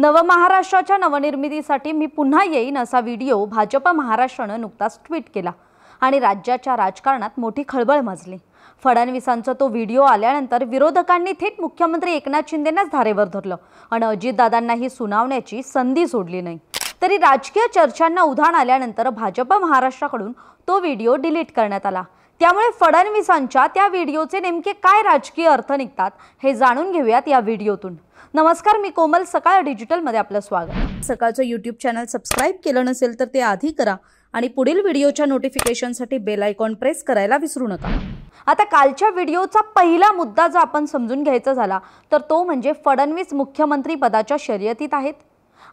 नवमहाराष्ट्राच्या नवनिर्मितीसाठी मी पुन्हा येईन असा व्हिडिओ भाजप महाराष्ट्रानं नुकताच ट्विट केला आणि राज्याच्या राजकारणात मोठी खळबळ माजली फडणवीसांचा तो व्हिडिओ आल्यानंतर विरोधकांनी थेट मुख्यमंत्री एकनाथ शिंदेनाच धारेवर धरलं आणि अजितदादांनाही सुनावण्याची संधी सोडली नाही तरी राजकीय चर्चांना उधाण आल्यानंतर भाजप महाराष्ट्राकडून तो व्हिडिओ डिलीट करण्यात आला त्यामुळे फडणवीसांच्या त्या व्हिडिओचे नेमके काय राजकीय अर्थ निघतात हे जाणून घेऊयात या व्हिडिओतून नमस्कार मी कोमल सकाळ डिजिटलमध्ये आपलं स्वागत सकाळचं युट्यूब चॅनल सबस्क्राईब केलं नसेल तर ते आधी करा आणि पुढील व्हिडिओच्या नोटिफिकेशनसाठी बेल आयकॉन प्रेस करायला विसरू नका आता कालच्या व्हिडिओचा पहिला मुद्दा जर आपण समजून घ्यायचा झाला तर तो म्हणजे फडणवीस मुख्यमंत्री पदाच्या शर्यतीत आहेत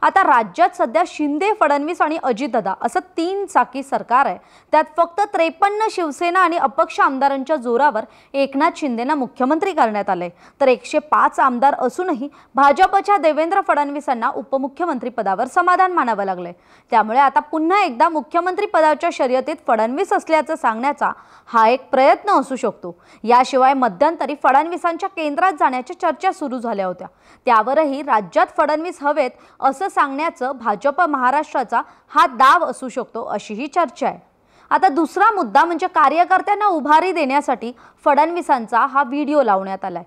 आता राज्यात सध्या शिंदे फडणवीस आणि अजितदादा असं तीन चाकी सरकार आहे त्यात फक्त त्रेपन्न शिवसेना आणि अपक्ष आमदारांच्या जोरावर एकनाथ शिंदेना मुख्यमंत्री करण्यात आले तर एकशे पाच आमदार असूनही भाजपच्या देवेंद्र फडणवीसांना उपमुख्यमंत्री पदावर समाधान मानावं लागले त्यामुळे आता पुन्हा एकदा मुख्यमंत्री पदाच्या शर्यतीत फडणवीस असल्याचं सांगण्याचा हा एक प्रयत्न असू शकतो याशिवाय मध्यंतरी फडणवीसांच्या केंद्रात जाण्याच्या चर्चा सुरू झाल्या होत्या त्यावरही राज्यात फडणवीस हवेत असं असं सांगण्याचं भाजप महाराष्ट्राचा हा दाव असू शकतो अशीही चर्चा आहे आता दुसरा मुद्दा म्हणजे कार्यकर्त्यांना उभारी देण्यासाठी फडणवीसांचा हा व्हिडिओ लावण्यात आलाय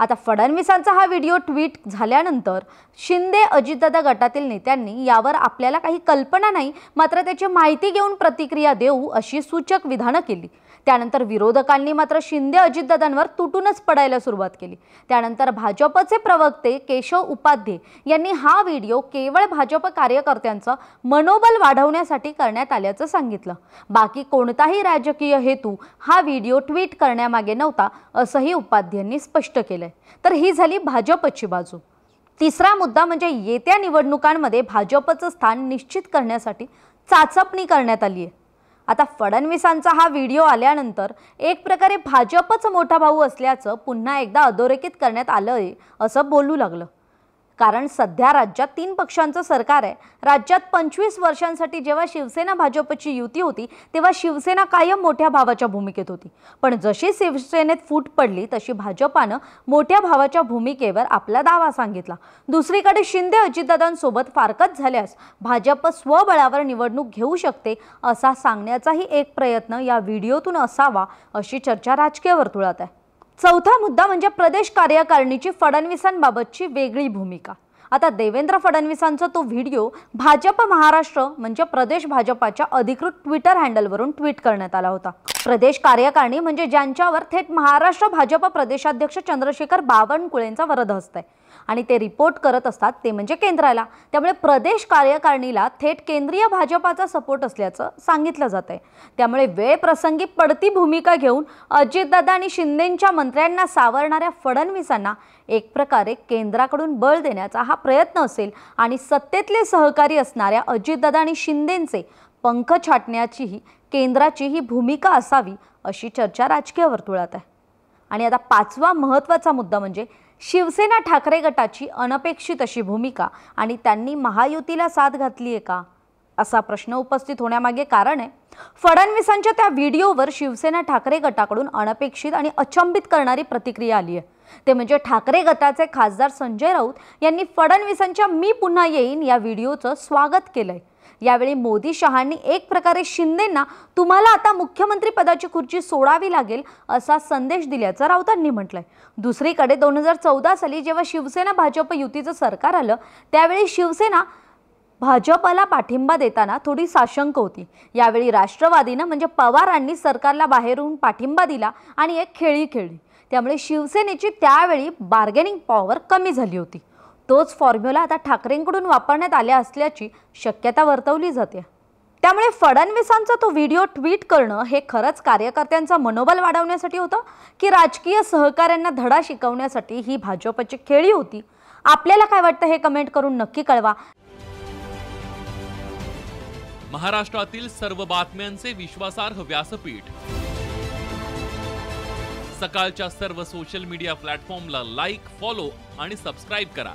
आता फडणवीसांचा हा व्हिडिओ ट्विट झाल्यानंतर शिंदे अजितदादा गटातील नेत्यांनी यावर आपल्याला काही कल्पना नाही मात्र त्याची माहिती घेऊन प्रतिक्रिया देऊ अशी सूचक विधानं केली त्यानंतर विरोधकांनी मात्र शिंदे अजितदादांवर तुटूनच पडायला सुरुवात केली त्यानंतर भाजपचे प्रवक्ते केशव उपाध्ये यांनी हा व्हिडिओ केवळ भाजप कार्यकर्त्यांचं मनोबल वाढवण्यासाठी करण्यात आल्याचं सांगितलं बाकी कोणताही राजकीय हेतू हा व्हिडिओ ट्विट करण्यामागे नव्हता असंही उपाध्यांनी स्पष्ट केलं तर ही झाली भाजपची बाजू तिसरा मुद्दा म्हणजे येत्या निवडणुकांमध्ये भाजपचं स्थान निश्चित करण्यासाठी चाचपणी करण्यात आली आहे आता फडणवीसांचा हा व्हिडिओ आल्यानंतर एक प्रकारे भाजपच मोठा भाऊ असल्याचं पुन्हा एकदा अधोरेखित करण्यात आलं आहे असं बोलू लागलं कारण सध्या राज्यात तीन पक्षांचं सरकार आहे राज्यात पंचवीस वर्षांसाठी जेव्हा शिवसेना भाजपची युती होती तेव्हा शिवसेना कायम मोठ्या भावाच्या भूमिकेत होती पण जशी शिवसेनेत फूट पडली तशी भाजपानं मोठ्या भावाच्या भूमिकेवर आपला दावा सांगितला दुसरीकडे शिंदे अजितदादांसोबत फारकत झाल्यास भाजप स्वबळावर निवडणूक घेऊ शकते असा सांगण्याचाही एक प्रयत्न या व्हिडिओतून असावा अशी चर्चा राजकीय वर्तुळात आहे चौथा मुद्दा म्हणजे प्रदेश कार्यकारिणीची फडणवीसांबाबतची वेगळी भूमिका आता देवेंद्र फडणवीसांचा तो व्हिडिओ भाजप महाराष्ट्र म्हणजे प्रदेश भाजपाच्या अधिकृत ट्विटर हँडलवरून ट्विट करण्यात आला होता प्रदेश कार्यकारिणी म्हणजे ज्यांच्यावर थेट महाराष्ट्र भाजप प्रदेशाध्यक्ष चंद्रशेखर बावनकुळेंचा वरद हस्त आहे आणि ते रिपोर्ट करत असतात ते म्हणजे केंद्राला त्यामुळे प्रदेश कार्यकारिणीला थेट केंद्रीय भाजपाचा सपोर्ट असल्याचं सांगितलं जात आहे त्यामुळे प्रसंगी पडती भूमिका घेऊन अजितदादा आणि शिंदेंच्या मंत्र्यांना सावरणाऱ्या फडणवीसांना एक प्रकारे केंद्राकडून बळ देण्याचा हा प्रयत्न असेल आणि सत्तेतले सहकारी असणाऱ्या अजितदादा आणि शिंदेंचे पंख छाटण्याचीही केंद्राची ही भूमिका असावी अशी चर्चा राजकीय वर्तुळात आहे आणि आता पाचवा महत्त्वाचा मुद्दा म्हणजे शिवसेना ठाकरे गटाची अनपेक्षित अशी भूमिका आणि त्यांनी महायुतीला साथ घातली आहे का असा प्रश्न उपस्थित होण्यामागे कारण आहे फडणवीसांच्या त्या व्हिडिओवर शिवसेना ठाकरे गटाकडून अनपेक्षित आणि अचंबित करणारी प्रतिक्रिया आली आहे ते म्हणजे ठाकरे गटाचे खासदार संजय राऊत यांनी फडणवीसांच्या मी पुन्हा येईन या व्हिडिओचं स्वागत केलंय यावेळी मोदी शहांनी एक प्रकारे शिंदेंना तुम्हाला आता मुख्यमंत्री पदाची खुर्ची सोडावी लागेल असा संदेश दिल्याचं राऊतांनी म्हटलंय दुसरीकडे दोन हजार चौदा साली जेव्हा शिवसेना भाजप युतीचं सरकार आलं त्यावेळी शिवसेना भाजपला पाठिंबा देताना थोडी साशंक होती यावेळी राष्ट्रवादीनं म्हणजे पवारांनी सरकारला बाहेरून पाठिंबा दिला आणि एक खेळी खेळली त्यामुळे शिवसेनेची त्यावेळी बार्गेनिंग पॉवर कमी झाली होती तोच फॉर्म्युला आता ठाकरेंकडून वापरण्यात आल्या असल्याची शक्यता वर्तवली जाते त्यामुळे फडणवीसांचा तो व्हिडिओ ट्विट करणं हे खरंच कार्यकर्त्यांचं मनोबल वाढवण्यासाठी होतं की राजकीय सहकाऱ्यांना धडा शिकवण्यासाठी ही भाजपची खेळी होती आपल्याला काय वाटतं हे कमेंट करून नक्की कळवा महाराष्ट्रातील सर्व बातम्यांचे विश्वासार्ह व्यासपीठ सकाळच्या सर्व सोशल मीडिया प्लॅटफॉर्मला लाईक फॉलो आणि सबस्क्राईब करा